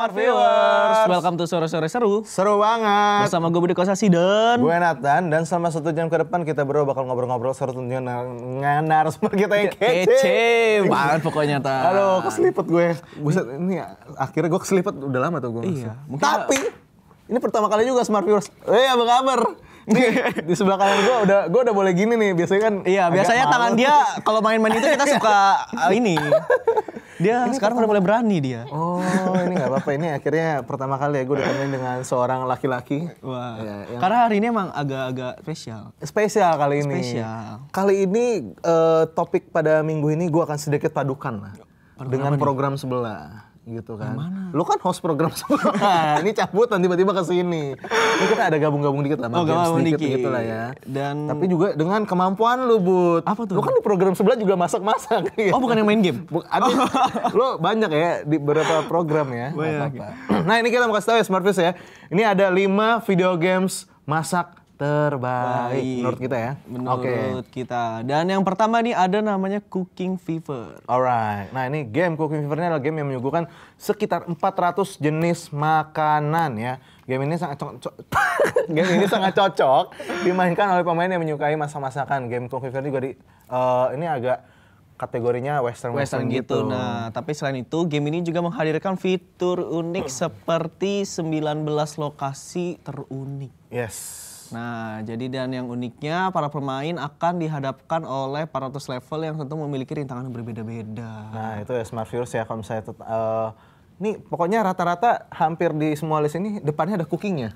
Smart Viewers. Welcome to sore-sore seru. Seru banget. Bersama gue Budi Kosasi dan gue Nathan dan selama satu jam ke depan kita berdua bakal ngobrol-ngobrol seru tentunya dengan narasumber kita yang kece. Kece banget pokoknya ta. Aduh, keselipet gue. Buset, ini akhirnya gue keselipet udah lama tuh gue. Iya. Tapi ini pertama kali juga Smart Viewers. Eh, apa kabar? di sebelah kanan gue udah gue udah boleh gini nih biasanya kan iya biasanya tangan dia kalau main-main itu kita suka ini dia ini sekarang udah mulai berani dia. Oh, ini nggak apa-apa. Ini akhirnya pertama kali ya gue ditemenin dengan seorang laki-laki. Wah. Ya, yang... Karena hari ini emang agak-agak spesial. Spesial kali ini. Spesial. Kali ini uh, topik pada minggu ini gue akan sedikit padukan lah. Program dengan program nih? sebelah gitu kan. mana? Lu kan host program sebelah. Nah, ini cabut nanti tiba-tiba ke sini. Ini kita ada gabung-gabung dikit lah, oh, gabung dikit, dikit gitu lah ya. Dan tapi juga dengan kemampuan lu, Bud. Apa tuh? Lu kan di program sebelah juga masak-masak gitu. Oh, bukan yang main game. Ada oh. lu banyak ya di beberapa program ya. Banyak. Apa -apa. Nah, ini kita mau kasih tahu ya Smartfish ya. Ini ada 5 video games masak terbaik menurut kita ya. Menurut okay. kita. Dan yang pertama nih ada namanya Cooking Fever. Alright. Nah, ini game Cooking Fever ini adalah game yang menyuguhkan sekitar 400 jenis makanan ya. Game ini sangat cocok. game ini sangat cocok dimainkan oleh pemain yang menyukai masak-masakan. Game Cooking Fever juga di uh, ini agak kategorinya western western, gitu. western gitu. Nah, tapi selain itu game ini juga menghadirkan fitur unik seperti 19 lokasi terunik. Yes. Nah, jadi dan yang uniknya para pemain akan dihadapkan oleh 400 level yang tentu memiliki rintangan yang berbeda-beda. Nah, itu ya Smart Viewers ya kalau misalnya uh, nih pokoknya rata-rata hampir di semua list ini depannya ada cookingnya.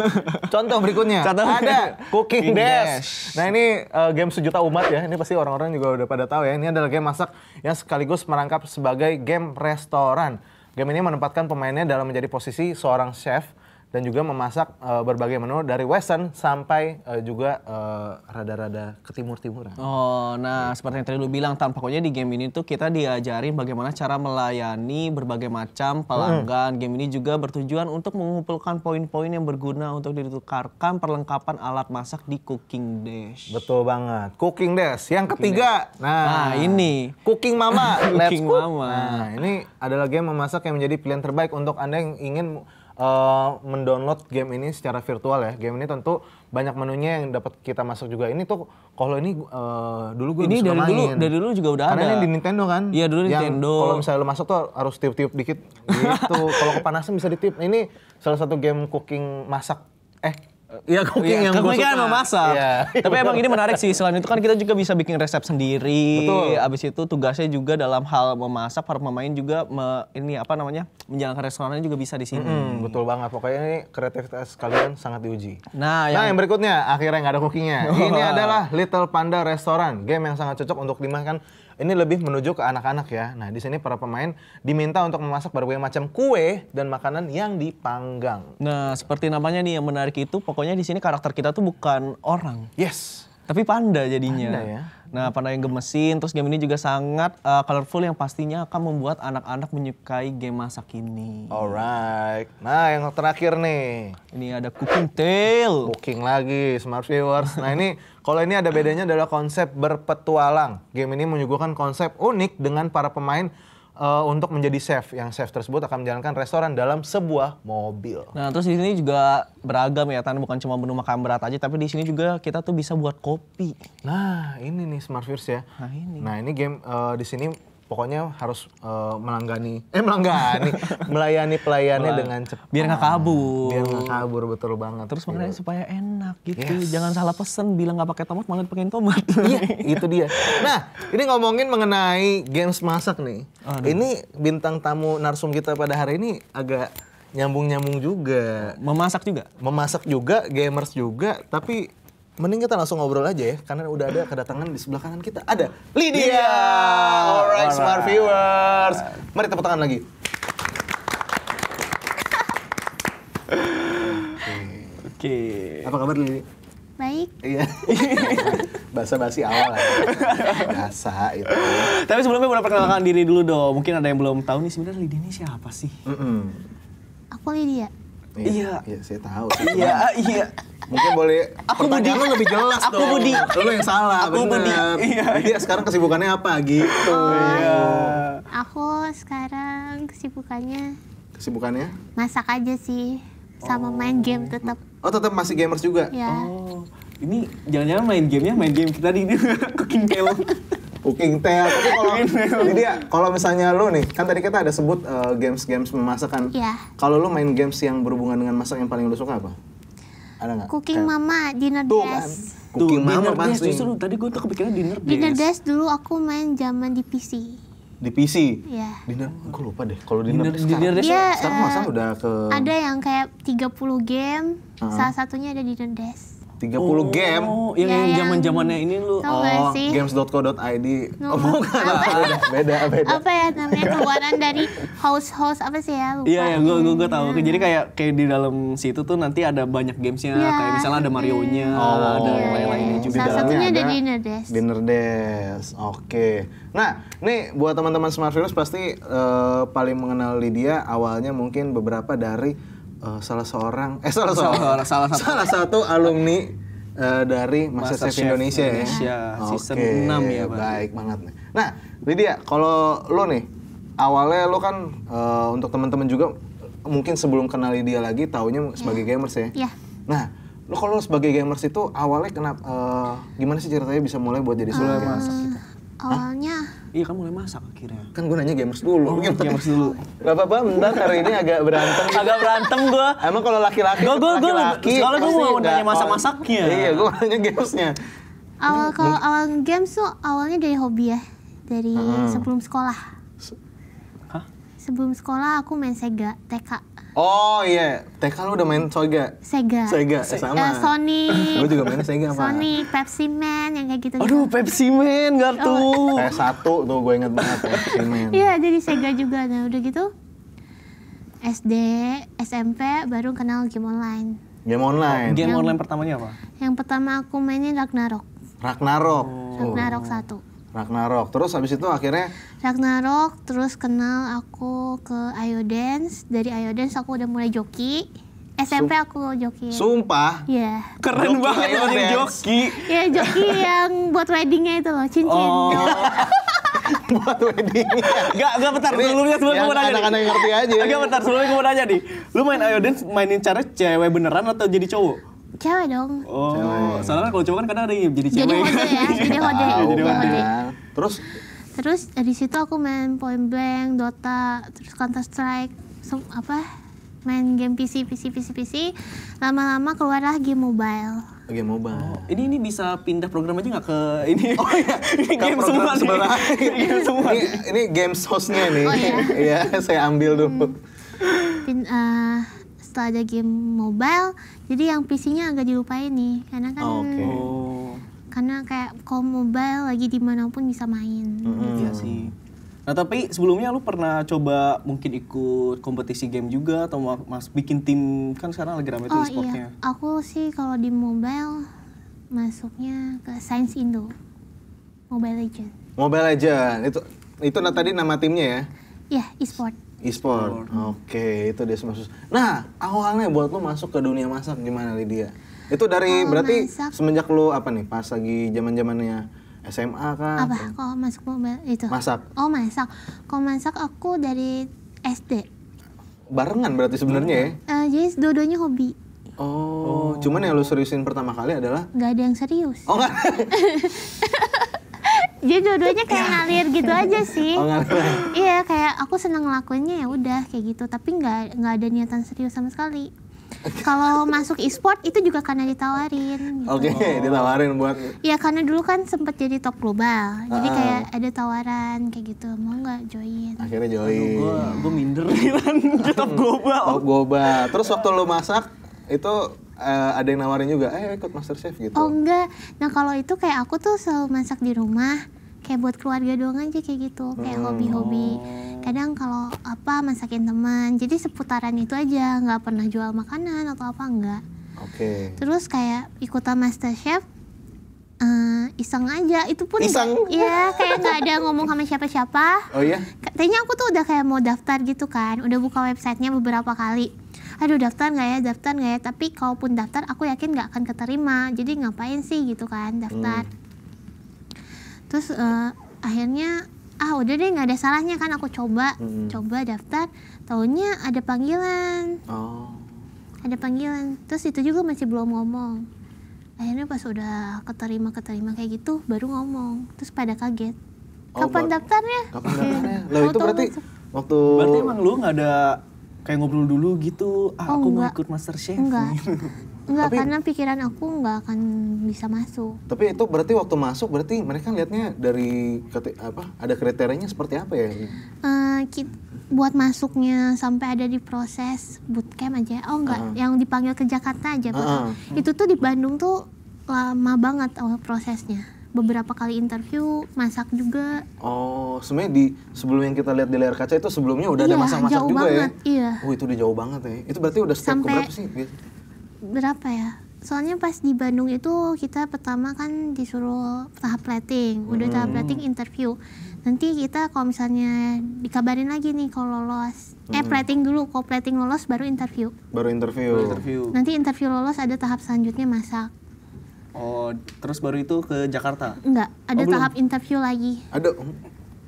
Contoh berikutnya Contoh. ada Cooking Dash. Nah ini uh, game sejuta umat ya. Ini pasti orang-orang juga udah pada tahu ya. Ini adalah game masak yang sekaligus merangkap sebagai game restoran. Game ini menempatkan pemainnya dalam menjadi posisi seorang chef dan juga memasak uh, berbagai menu dari western sampai uh, juga rada eh, rada-rada ke timur-timuran. Oh, nah seperti yang tadi lu bilang, tampaknya di game ini tuh kita diajarin bagaimana cara melayani berbagai macam pelanggan. Hmm. Game ini juga bertujuan untuk mengumpulkan poin-poin yang berguna untuk ditukarkan perlengkapan alat masak di Cooking Dash. Betul banget. Cooking Dash yang cooking ketiga. Dash. Nah, nah, ini Cooking Mama. cooking cook. Mama. Nah, ini adalah game memasak yang menjadi pilihan terbaik untuk Anda yang ingin uh, mendownload game ini secara virtual ya. Game ini tentu banyak menunya yang dapat kita masuk juga. Ini tuh kalau ini uh, dulu gue ini dari dulu dari dulu juga udah Karena ada. Karena ini di Nintendo kan. Iya dulu yang Nintendo. Kalau misalnya lo masuk tuh harus tiup-tiup dikit gitu. kalau kepanasan bisa ditiup. Ini salah satu game cooking masak eh Iya, iya cooking ya, yang gue suka. emang Ya. Tapi emang ini menarik sih. Selain itu kan kita juga bisa bikin resep sendiri. Betul. Abis itu tugasnya juga dalam hal memasak, para pemain juga me, ini apa namanya menjalankan restorannya juga bisa di sini. Mm, betul banget. Pokoknya ini kreativitas kalian sangat diuji. Nah, nah yang, nah, yang berikutnya akhirnya nggak ada cookingnya. ini adalah Little Panda Restaurant, game yang sangat cocok untuk dimakan ini lebih menuju ke anak-anak ya. Nah, di sini para pemain diminta untuk memasak berbagai macam kue dan makanan yang dipanggang. Nah, seperti namanya nih yang menarik itu, pokoknya di sini karakter kita tuh bukan orang. Yes. Tapi panda jadinya. Panda ya. Nah, panda yang gemesin. Terus game ini juga sangat uh, colorful yang pastinya akan membuat anak-anak menyukai game masa kini. Alright. Nah, yang terakhir nih. Ini ada Cooking Tail. Cooking lagi, smart viewers. Nah, ini kalau ini ada bedanya adalah konsep berpetualang. Game ini menyuguhkan konsep unik dengan para pemain uh, untuk menjadi chef yang chef tersebut akan menjalankan restoran dalam sebuah mobil. Nah, terus di sini juga beragam ya, Tan, bukan cuma menu makan berat aja, tapi di sini juga kita tuh bisa buat kopi. Nah, ini nih Smart Fierce ya. Nah, ini. Nah, ini game uh, di sini pokoknya harus uh, melanggani eh melanggani melayani pelayannya dengan cepat biar nggak kabur biar nggak kabur betul banget terus makanya gitu. supaya enak gitu yes. jangan salah pesen bilang nggak pakai tomat malah pengen tomat iya itu dia nah ini ngomongin mengenai games masak nih Aduh. ini bintang tamu narsum kita pada hari ini agak nyambung nyambung juga memasak juga memasak juga gamers juga tapi Mending kita langsung ngobrol aja ya, karena udah ada kedatangan di sebelah kanan kita. Ada Lydia! Lydia. Alright, smart viewers. Mari tepuk tangan lagi. Oke. Okay. Apa kabar Lydia? Baik. Iya. bahasa basi awal ya. bahasa Biasa itu. Tapi sebelumnya boleh perkenalkan diri dulu dong. Mungkin ada yang belum tahu nih sebenarnya Lydia ini siapa sih? Mm -mm. Aku Lydia. Iya, iya. Iya, saya tahu. Iya, iya. Mungkin boleh aku budi. lu lebih jelas aku dong. Budi. Lu yang salah, aku bener. Budi. Iya. Jadi ya, sekarang kesibukannya apa gitu. Oh, iya. Aku sekarang kesibukannya kesibukannya masak aja sih sama oh. main game tetap. Oh, tetap masih gamers juga. Ya. Oh. Ini jangan-jangan main gamenya main game kita di cooking table. cooking tel. Tapi kalau jadi ya, kalau misalnya lu nih, kan tadi kita ada sebut eh, games-games uh, games -games memasakan. Iya. Kalau lu main games yang berhubungan dengan masak yang paling lu suka apa? Ada nggak? Cooking eh. Mama Dinner Tuh, Dress. Kan? Cooking Tuh, Mama Dress justru tadi gue tuh kepikiran Dinner Dress. Dinner Dress dulu aku main zaman di PC di PC. Iya. Dinner, gue lupa deh. Kalau dinner, dinner, sekarang, dinner desk dia, sekarang masa eh, udah ke ada yang kayak 30 game. Uh -huh. Salah satunya ada dinner desk tiga puluh oh, game yang ya, yang zaman zamannya ini lu oh games.co.id oh, bukan apa? Ya? beda beda apa ya namanya keluaran dari host host apa sih ya lupa iya ya, gua gua tau. tahu hmm. jadi kayak kayak di dalam situ tuh nanti ada banyak gamesnya ya. kayak misalnya ada iya. Mario nya oh, ada yeah, iya, lain-lainnya iya. juga salah satunya ada, ada dinner desk dinner desk oke okay. nah nih buat teman-teman smart virus pasti uh, paling mengenal Lydia awalnya mungkin beberapa dari uh, salah seorang eh salah seorang salah, salah, satu. salah satu alumni uh, dari MasterChef Master Indonesia, Indonesia ya. Season Oke, 6 ya, Pak. Baik banget nih. Nah, Lydia, kalau lo nih awalnya lo kan uh, untuk teman-teman juga mungkin sebelum kenal Lydia lagi taunya iya. sebagai gamers ya. Yeah. Nah, lo kalau sebagai gamers itu awalnya kenapa uh, gimana sih ceritanya bisa mulai buat jadi sulap uh, ya? masak Awalnya Iya kan mulai masak akhirnya. Kan gue nanya gamers dulu. Oh, gamers dulu. Gak apa-apa, bentar hari ini agak berantem. agak berantem gue. Emang kalau laki-laki, gue gue gue. gue mau nanya masak-masaknya. Iya, gue nanya gamesnya. Awal kalau awal games tuh awalnya dari hobi ya, dari hmm. sebelum sekolah sebelum sekolah aku main Sega TK. Oh iya, TK lu udah main Sega. Sega. Sega, eh, Sega. sama. Uh, Sony. Gue juga main Sega apa? Sony, Pepsi Man yang kayak gitu. Aduh, Pepsi Man gartu. Oh. Eh, satu tuh gue inget banget Pepsi Man. Iya, jadi Sega juga. Nah udah gitu SD, SMP baru kenal game online. Game online. Game yang, online pertamanya apa? Yang pertama aku mainin Ragnarok. Ragnarok. Oh. Ragnarok satu. Ragnarok. Terus habis itu akhirnya Ragnarok terus kenal aku ke Ayo Dance. Dari Ayo Dance aku udah mulai joki. SMP Sum aku joki. Sumpah? Iya. Yeah. Keren joki banget yang joki. Iya, joki yang buat weddingnya itu loh, cincin. Oh. Iya. buat wedding Gak, gak bentar. Sebelumnya sebelum gue nanya. Anak-anak yang ngerti aja. Gak bentar, sebelumnya gue nanya nih. Lu main Ayo Dance mainin cara cewek beneran atau jadi cowok? Cewek dong. Oh, cewek. soalnya kan kalau cowok kan kadang ada yang jadi cewek. Ya, jadi hode ya, jadi hode. Jadi hode. Terus? Terus eh, dari situ aku main Point Blank, Dota, terus Counter Strike, so, apa? Main game PC, PC, PC, PC. Lama-lama keluarlah game mobile. Game mobile. Oh, ini ini bisa pindah program aja nggak ke ini? Oh iya, ini game semua sebenarnya. game semua. Ini, ini game hostnya nih. Oh, iya. iya, saya ambil dulu. Hmm. Pin, uh, setelah ada game mobile, jadi yang PC-nya agak dilupain nih, karena kan. Oh, okay. Oh karena kayak kalau mobile lagi dimanapun bisa main. Mm -hmm. Iya sih. Nah tapi sebelumnya lu pernah coba mungkin ikut kompetisi game juga atau mas bikin tim kan sekarang lagi ramai oh, sportnya Iya. Aku sih kalau di mobile masuknya ke Science Indo, Mobile Legend. Mobile Legend itu itu nah, tadi nama timnya ya? Iya yeah, e-sport. E-sport. Oke okay, itu dia maksud. Nah awalnya buat lo masuk ke dunia masak gimana Lydia? Itu dari berarti masak, semenjak lu apa nih pas lagi zaman-zamannya SMA kan? Apa? Kalau masuk itu. Masak. Oh, masak. Kok masak aku dari SD. Barengan berarti sebenarnya ya? Uh, jadi dua-duanya hobi. Oh, oh, cuman yang lu seriusin pertama kali adalah? Gak ada yang serius. Oh, gak. jadi dua-duanya kayak ya. ngalir gitu aja sih. Oh, ngalir. Iya, kayak aku seneng ngelakuinnya ya udah kayak gitu, tapi nggak nggak ada niatan serius sama sekali kalau masuk e-sport itu juga karena ditawarin. Gitu. Oke, okay, oh. ditawarin buat. Ya karena dulu kan sempat jadi top global. Jadi huh ah. jadi kayak ada tawaran kayak gitu, mau nggak join? Akhirnya join. Gue gue minder kan top global. Top global. Terus waktu lo masak itu uh, ada yang nawarin juga, eh ikut master chef gitu. Oh enggak. Nah, kalau itu kayak aku tuh selalu masak di rumah kayak buat keluarga doang aja kayak gitu, kayak Hmm. Hobi -hobi kadang kalau apa masakin teman jadi seputaran itu aja nggak pernah jual makanan atau apa enggak oke okay. terus kayak ikutan master uh, eh, iseng aja itu pun iseng ya kayak nggak ada ngomong sama siapa-siapa oh iya katanya aku tuh udah kayak mau daftar gitu kan udah buka websitenya beberapa kali aduh daftar nggak ya daftar nggak ya tapi kalaupun daftar aku yakin nggak akan keterima jadi ngapain sih gitu kan daftar hmm. terus uh, akhirnya ah udah deh nggak ada salahnya kan aku coba hmm. coba daftar tahunya ada panggilan oh. ada panggilan terus itu juga masih belum ngomong akhirnya pas udah keterima keterima kayak gitu baru ngomong terus pada kaget oh, kapan oh, daftarnya kapan daftarnya lo itu berarti waktu berarti emang lu nggak ada kayak ngobrol dulu gitu ah oh, aku enggak. mau ikut master chef enggak gitu. enggak tapi, karena pikiran aku nggak akan bisa masuk tapi itu berarti waktu masuk berarti mereka lihatnya dari apa ada kriterianya seperti apa ya uh, eh, kita, buat masuknya sampai ada di proses bootcamp aja oh enggak uh -huh. yang dipanggil ke Jakarta aja uh -huh. itu tuh di Bandung tuh lama banget oh, prosesnya beberapa kali interview masak juga oh sebenarnya di sebelum yang kita lihat di layar kaca itu sebelumnya udah iya, ada masak-masak juga ya? banget, ya iya oh itu udah jauh banget ya itu berarti udah step berapa sih gitu? berapa ya soalnya pas di Bandung itu kita pertama kan disuruh tahap plating udah hmm. tahap plating interview nanti kita kalau misalnya dikabarin lagi nih kalau lolos eh, hmm. eh plating dulu kalau plating lolos baru interview baru interview. baru interview nanti interview lolos ada tahap selanjutnya masak Oh, terus baru itu ke Jakarta? Enggak, ada oh, tahap belum. interview lagi. Ada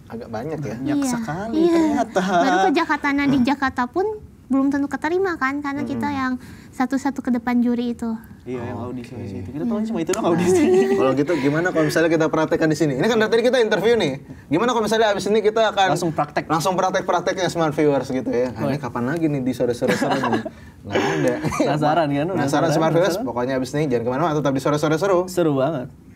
agak banyak ya. Banyak iya. sekali iya. ternyata. Baru ke Jakarta. Nah, di hmm. Jakarta pun belum tentu keterima kan karena hmm. kita yang satu-satu ke depan juri itu. Iya, oh, yang audisi okay. itu. Kita tahu cuma itu dong audisi. kalau gitu gimana kalau misalnya kita praktekkan di sini? Ini kan dari tadi kita interview nih. Gimana kalau misalnya abis ini kita akan langsung praktek. Langsung praktek-prakteknya smart viewers gitu ya. Nah, ini kapan lagi nih di sore-sore nih. Nggak ada. Penasaran kan? Penasaran Smart Fest. Pokoknya abis ini jangan kemana-mana, tetap di sore-sore seru. Seru banget.